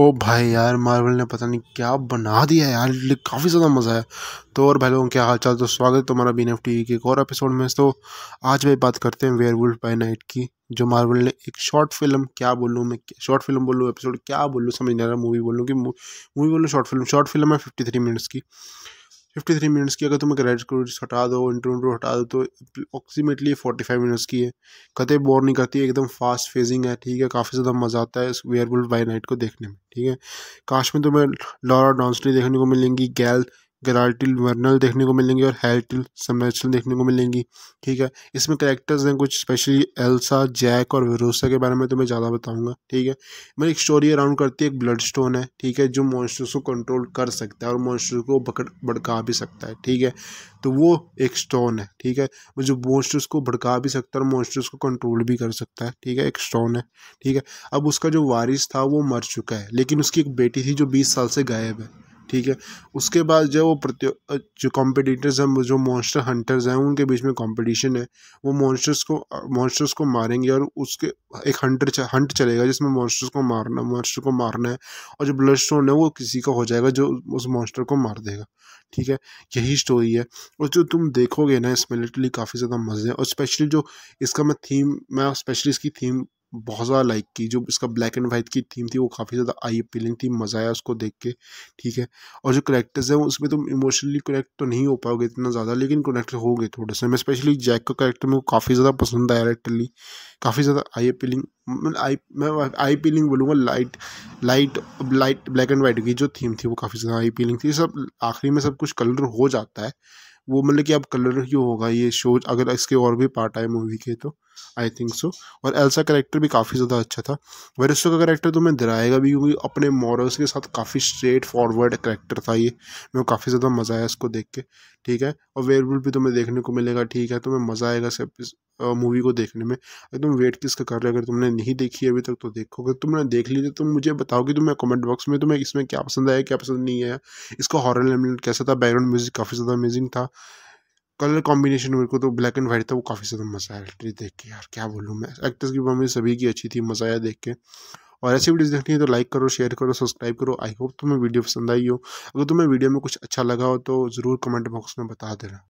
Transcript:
ओ भाई यार मार्वल ने पता नहीं क्या बना दिया यार काफ़ी ज़्यादा मज़ा आया तो और भाई लोगों क्या हाल चाल तो स्वागत है तुम्हारा बी एफ टी के एक और एपिसोड में तो आज भाई बात करते हैं वेयर वुल्फ बाई नाइट की जो मार्वल ने एक शॉर्ट फिल्म क्या बोलूँ मैं शॉर्ट फिल्म बोलूँ एपिसोड क्या बोलूँ समझ नहीं आ रहा मूवी बोलूँ कि मूवी बोलूँ शॉर्ट फिल्म शॉर्ट फिल्म है फिफ्टी थ्री मिनट्स की फिफ्टी थ्री मिनट्स की अगर तुम क्रेडिट क्रेडिट्स हटा दो इंटरव्यू इंटरव्यू हटा दो तो अप्रोक्सीमेटली फोर्टी फाइव मिनट्स की है कतई बोर नहीं करती एकदम फास्ट फेजिंग है ठीक है काफ़ी ज़्यादा मज़ा आता है इस वेयरबुल बाई नाइट को देखने में ठीक है काश में तुम्हें लॉरा डॉन्सली देखने को मिलेंगी गैल गराल्टिल वर्नल देखने को मिलेंगे और हेल्टिल समर्सल देखने को मिलेंगी ठीक है इसमें करेक्टर्स हैं कुछ स्पेशली एल्सा जैक और वरोसा के बारे में तो मैं ज़्यादा बताऊंगा ठीक है मैं मतलब एक स्टोरी अराउंड करती है एक ब्लड स्टोन है ठीक है जो मॉन्स्टर्स को कंट्रोल कर सकता है और मॉन्स्टर्स को बकड़ भड़का भी सकता है ठीक है तो वो एक स्टोन है ठीक है वो जो मॉन्स्टर्स को भड़का भी सकता है और मॉन्स्टर्स को कंट्रोल भी कर सकता है ठीक है एक स्टोन है ठीक है अब उसका जो वारिस था वो मर चुका है लेकिन उसकी एक बेटी थी जो बीस साल से गायब है ठीक है उसके बाद जो वो प्रत्यो जो कॉम्पिटिटर्स हैं जो मॉन्स्टर हंटर्स हैं उनके बीच में कंपटीशन है वो मॉन्स्टर्स को मॉन्स्टर्स को मारेंगे और उसके एक हंटर हंट चलेगा जिसमें मॉन्स्टर्स को मारना मॉन्स्टर को मारना है और जो ब्लड स्टोन है वो किसी का हो जाएगा जो उस मॉन्स्टर को मार देगा ठीक है यही स्टोरी है और जो तुम देखोगे ना इसमें लिटरली काफ़ी ज़्यादा मज़े हैं और स्पेशली जो इसका मैं थीम मैं स्पेशली इसकी थीम बहुत ज़्यादा लाइक की जो इसका ब्लैक एंड वाइट की थीम थी वो काफ़ी ज़्यादा आई अपीलिंग थी मज़ा आया उसको देख के ठीक है और जो करेक्टर्स हैं उसमें तो इमोशनली कनेक्ट तो नहीं हो पाओगे इतना ज़्यादा लेकिन कनेक्ट हो गए थोड़े से मैं स्पेशली जैक का करेक्टर मेरे को काफ़ी ज़्यादा पसंद आया डायरेक्टली काफ़ी ज़्यादा आई अपीलिंग आई मैं आई पीलिंग बोलूँगा light light light black and white की जो थीम थी वो काफ़ी ज़्यादा आई पीलिंग थी सब आखिरी में सब कुछ कलर हो जाता है वो मतलब कि अब कलर ही होगा ये शो अगर इसके और भी पार्ट आए मूवी के तो आई थिंक सो और एल्सा करेक्टर भी काफ़ी ज़्यादा अच्छा था वरिष्ठ का करेक्टर तो मैं डराएगा भी क्योंकि अपने मॉरल्स के साथ काफ़ी स्ट्रेट फॉरवर्ड करेक्टर था ये मैं काफ़ी ज़्यादा मज़ा आया इसको देख के ठीक है और वेयरबुल भी तुम्हें देखने को मिलेगा ठीक है तुम्हें मज़ा आएगा सब मूवी को देखने में अगर तुम वेट किसका कर रहे हो अगर तुमने नहीं देखी अभी तक तो देखो अगर तुमने देख ली तो तुम मुझे बताओ कि तुम्हें कमेंट बॉक्स में तुम्हें इसमें क्या पसंद आया क्या पसंद नहीं आया इसका हॉरर एलिमेंट कैसा था बैकग्राउंड म्यूजिक काफ़ी ज़्यादा अमेजिंग था कलर कॉम्बिनेशन मेरे को तो ब्लैक एंड वाइट था वो काफ़ी ज़्यादा मज़ा आया ट्री देख के यार क्या बोलूँ मैं एक्टर्स की परफॉर्मेंस सभी की अच्छी थी मज़ा आया देख के और ऐसी वीडियोस देखनी है तो लाइक करो शेयर करो सब्सक्राइब करो आई होप तुम्हें वीडियो पसंद आई हो अगर तुम्हें वीडियो में कुछ अच्छा लगा हो तो ज़रूर कमेंट बॉक्स में बता देना